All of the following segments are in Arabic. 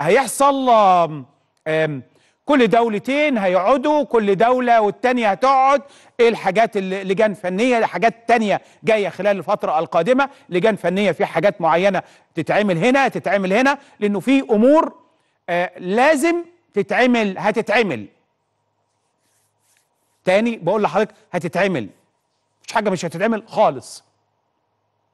هيحصل كل دولتين هيقعدوا كل دولة والتانية هتقعد ايه الحاجات اللي لجان فنية حاجات تانية جاية خلال الفترة القادمة لجان فنية في حاجات معينة تتعمل هنا تتعمل هنا لانه في امور آه، لازم تتعمل هتتعمل تاني بقول لحضرتك هتتعمل مفيش حاجة مش هتتعمل خالص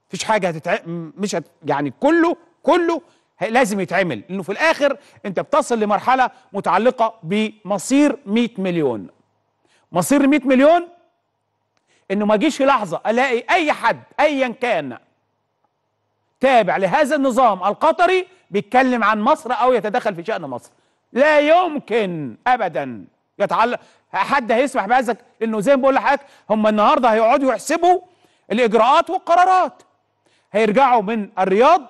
مفيش حاجة هتتعمل مش هت... يعني كله كله لازم يتعمل لانه في الاخر انت بتصل لمرحله متعلقه بمصير 100 مليون مصير 100 مليون انه ما اجيش في لحظه الاقي اي حد ايا كان تابع لهذا النظام القطري بيتكلم عن مصر او يتدخل في شان مصر لا يمكن ابدا يتعلق حد هيسمح بهذا لانه زي ما بقول لحضرتك هم النهارده هيقعدوا يحسبوا الاجراءات والقرارات هيرجعوا من الرياض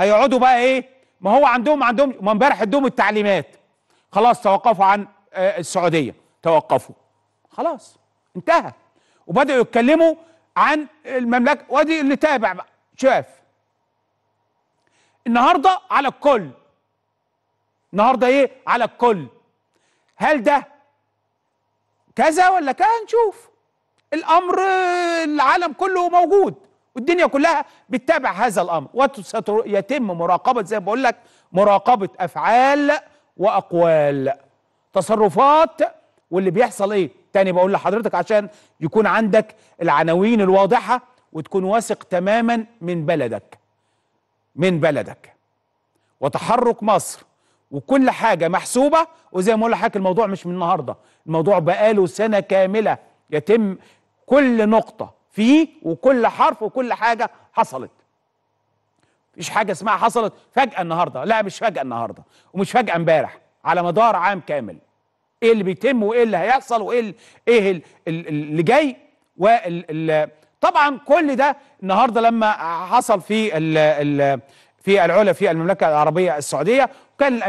هيقعدوا بقى ايه ما هو عندهم عندهم ما امبارح ادوهم التعليمات خلاص توقفوا عن آه، السعوديه توقفوا خلاص انتهى وبداوا يتكلموا عن المملكه وادي اللي تابع بقى شاف النهارده على الكل النهارده ايه على الكل هل ده كذا ولا كذا نشوف الامر آه، العالم كله موجود والدنيا كلها بتتابع هذا الامر وسيتم مراقبه زي ما بقول لك مراقبه افعال واقوال تصرفات واللي بيحصل ايه تاني بقول لحضرتك عشان يكون عندك العناوين الواضحه وتكون واثق تماما من بلدك من بلدك وتحرك مصر وكل حاجه محسوبه وزي ما اقول لحضرتك الموضوع مش من النهارده الموضوع بقاله سنه كامله يتم كل نقطه فيه وكل حرف وكل حاجه حصلت مفيش حاجه اسمها حصلت فجاه النهارده لا مش فجاه النهارده ومش فجاه امبارح على مدار عام كامل ايه اللي بيتم وايه اللي هيحصل وايه اللي ايه اللي جاي وال طبعا كل ده النهارده لما حصل في الـ الـ في العلا في المملكه العربيه السعوديه وكان